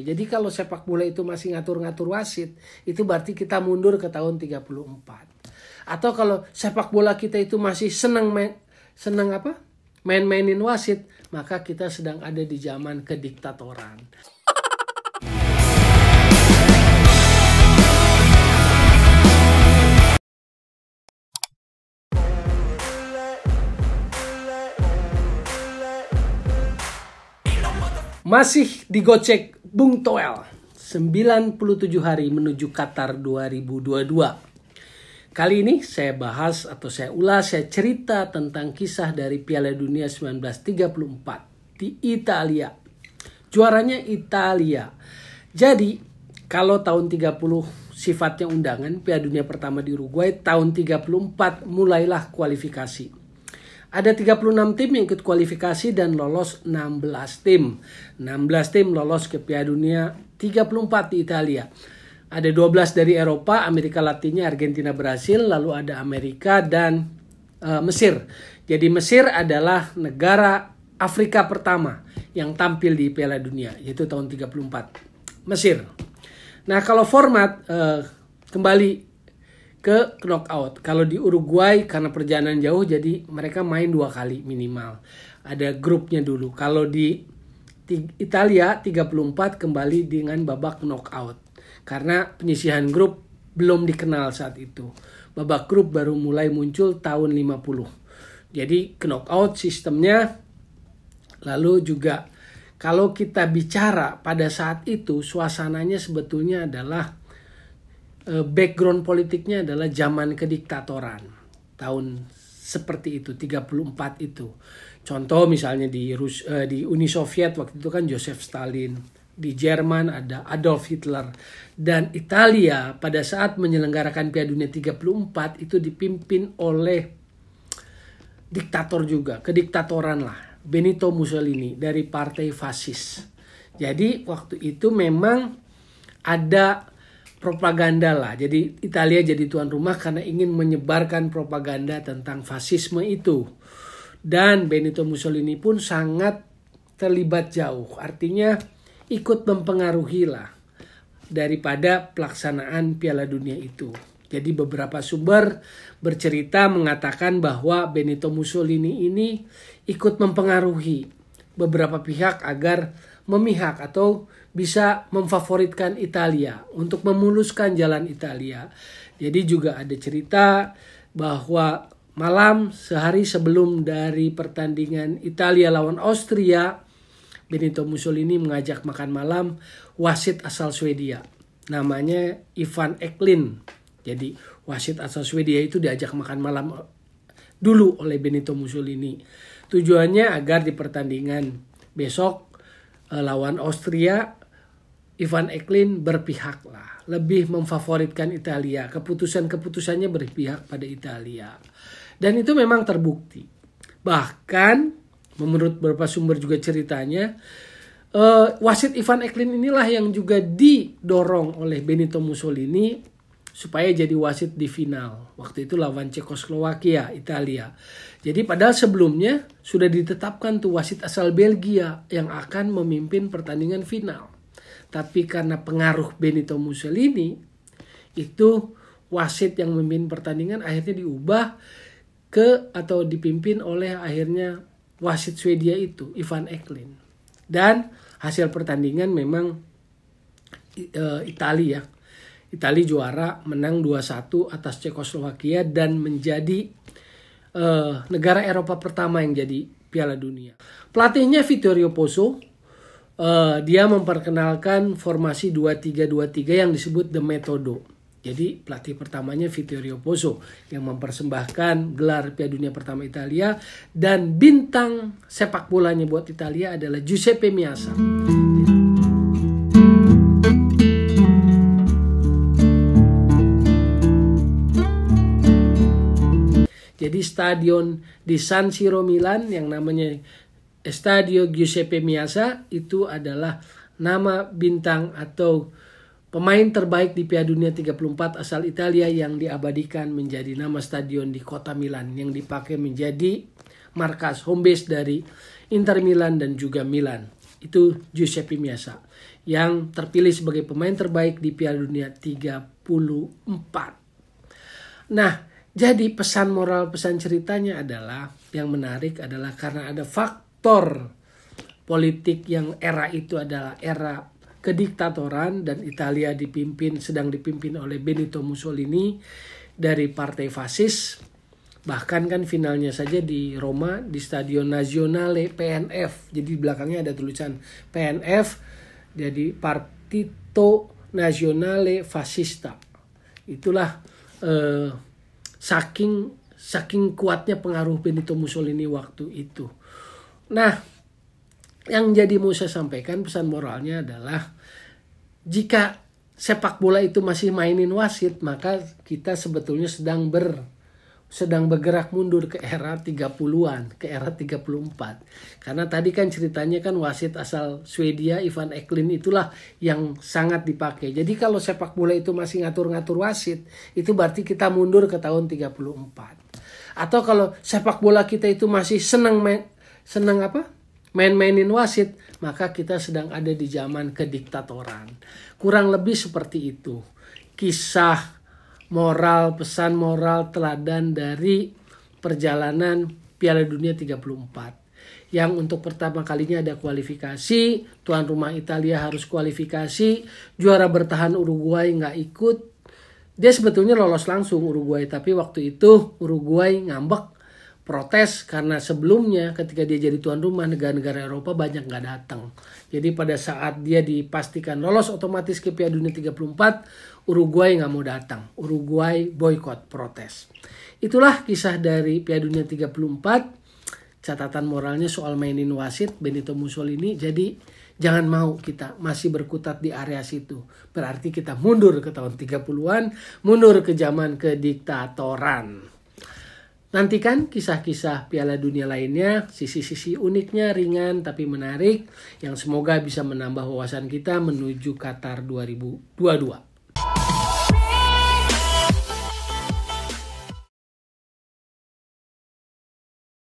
Jadi kalau sepak bola itu masih ngatur-ngatur wasit, itu berarti kita mundur ke tahun 34. Atau kalau sepak bola kita itu masih senang main, senang apa? Main-mainin wasit, maka kita sedang ada di zaman kediktatoran. Masih digocek Bung Toel 97 hari menuju Qatar 2022. Kali ini saya bahas atau saya ulas, saya cerita tentang kisah dari Piala Dunia 1934 di Italia. Juaranya Italia. Jadi kalau tahun 30 sifatnya undangan, Piala Dunia pertama di Uruguay, tahun 34 mulailah kualifikasi. Ada 36 tim yang ikut kualifikasi dan lolos 16 tim. 16 tim lolos ke Piala Dunia 34 di Italia. Ada 12 dari Eropa, Amerika Latinnya, Argentina, Brasil, lalu ada Amerika dan e, Mesir. Jadi Mesir adalah negara Afrika pertama yang tampil di Piala Dunia yaitu tahun 34. Mesir. Nah, kalau format e, kembali ke knockout. Kalau di Uruguay karena perjalanan jauh jadi mereka main dua kali minimal. Ada grupnya dulu. Kalau di Italia 34 kembali dengan babak knockout. Karena penyisihan grup belum dikenal saat itu. Babak grup baru mulai muncul tahun 50. Jadi knockout sistemnya lalu juga kalau kita bicara pada saat itu suasananya sebetulnya adalah Eh, background politiknya adalah zaman kediktatoran tahun seperti itu 34 itu contoh misalnya di Rus eh, di Uni Soviet waktu itu kan Joseph Stalin di Jerman ada Adolf Hitler dan Italia pada saat menyelenggarakan Piala Dunia 34 itu dipimpin oleh diktator juga kediktatoran lah Benito Mussolini dari partai fasis jadi waktu itu memang ada propaganda lah. Jadi Italia jadi tuan rumah karena ingin menyebarkan propaganda tentang fasisme itu. Dan Benito Mussolini pun sangat terlibat jauh. Artinya ikut mempengaruhi lah daripada pelaksanaan Piala Dunia itu. Jadi beberapa sumber bercerita mengatakan bahwa Benito Mussolini ini ikut mempengaruhi beberapa pihak agar memihak atau bisa memfavoritkan Italia untuk memuluskan jalan Italia. Jadi juga ada cerita bahwa malam sehari sebelum dari pertandingan Italia lawan Austria, Benito Mussolini mengajak makan malam wasit asal Swedia. Namanya Ivan Eklin. Jadi wasit asal Swedia itu diajak makan malam dulu oleh Benito Mussolini. Tujuannya agar di pertandingan besok eh, lawan Austria Ivan Eklin berpihaklah, lebih memfavoritkan Italia. Keputusan-keputusannya berpihak pada Italia. Dan itu memang terbukti. Bahkan menurut beberapa sumber juga ceritanya, uh, wasit Ivan Eklin inilah yang juga didorong oleh Benito Mussolini supaya jadi wasit di final. Waktu itu lawan Cekoslowakia, Italia. Jadi padahal sebelumnya sudah ditetapkan tuh wasit asal Belgia yang akan memimpin pertandingan final. Tapi karena pengaruh Benito Mussolini itu wasit yang memimpin pertandingan akhirnya diubah ke atau dipimpin oleh akhirnya wasit Swedia itu Ivan Eklin. Dan hasil pertandingan memang e, Italia ya. Italia juara menang 2-1 atas Cekoslowakia dan menjadi e, negara Eropa pertama yang jadi Piala Dunia. Pelatihnya Vittorio Pozzo uh, dia memperkenalkan formasi 2323 yang disebut The Metodo. Jadi pelatih pertamanya Vittorio Pozzo yang mempersembahkan gelar Piala Dunia pertama Italia dan bintang sepak bolanya buat Italia adalah Giuseppe Miasa. Jadi stadion di San Siro Milan yang namanya Estadio Giuseppe Miasa itu adalah nama bintang atau pemain terbaik di Piala Dunia 34 asal Italia yang diabadikan menjadi nama stadion di kota Milan yang dipakai menjadi markas home base dari Inter Milan dan juga Milan. Itu Giuseppe Miasa yang terpilih sebagai pemain terbaik di Piala Dunia 34. Nah, jadi pesan moral pesan ceritanya adalah yang menarik adalah karena ada fakta aktor politik yang era itu adalah era kediktatoran dan Italia dipimpin sedang dipimpin oleh Benito Mussolini dari partai fasis bahkan kan finalnya saja di Roma di Stadion Nazionale PNF jadi belakangnya ada tulisan PNF jadi Partito Nazionale Fascista itulah eh, saking saking kuatnya pengaruh Benito Mussolini waktu itu Nah, yang jadi mau saya sampaikan pesan moralnya adalah jika sepak bola itu masih mainin wasit, maka kita sebetulnya sedang ber sedang bergerak mundur ke era 30-an, ke era 34. Karena tadi kan ceritanya kan wasit asal Swedia Ivan Eklin itulah yang sangat dipakai. Jadi kalau sepak bola itu masih ngatur-ngatur wasit, itu berarti kita mundur ke tahun 34. Atau kalau sepak bola kita itu masih senang senang apa? Main-mainin wasit, maka kita sedang ada di zaman kediktatoran. Kurang lebih seperti itu. Kisah moral, pesan moral, teladan dari perjalanan Piala Dunia 34 yang untuk pertama kalinya ada kualifikasi, tuan rumah Italia harus kualifikasi, juara bertahan Uruguay nggak ikut. Dia sebetulnya lolos langsung Uruguay, tapi waktu itu Uruguay ngambek protes karena sebelumnya ketika dia jadi tuan rumah negara-negara Eropa banyak nggak datang. Jadi pada saat dia dipastikan lolos otomatis ke Piala Dunia 34, Uruguay nggak mau datang. Uruguay boykot protes. Itulah kisah dari Piala Dunia 34. Catatan moralnya soal mainin wasit Benito Mussolini. Jadi jangan mau kita masih berkutat di area situ. Berarti kita mundur ke tahun 30-an, mundur ke zaman kediktatoran Nantikan kisah-kisah Piala Dunia lainnya, sisi-sisi uniknya, ringan tapi menarik, yang semoga bisa menambah wawasan kita menuju Qatar 2022.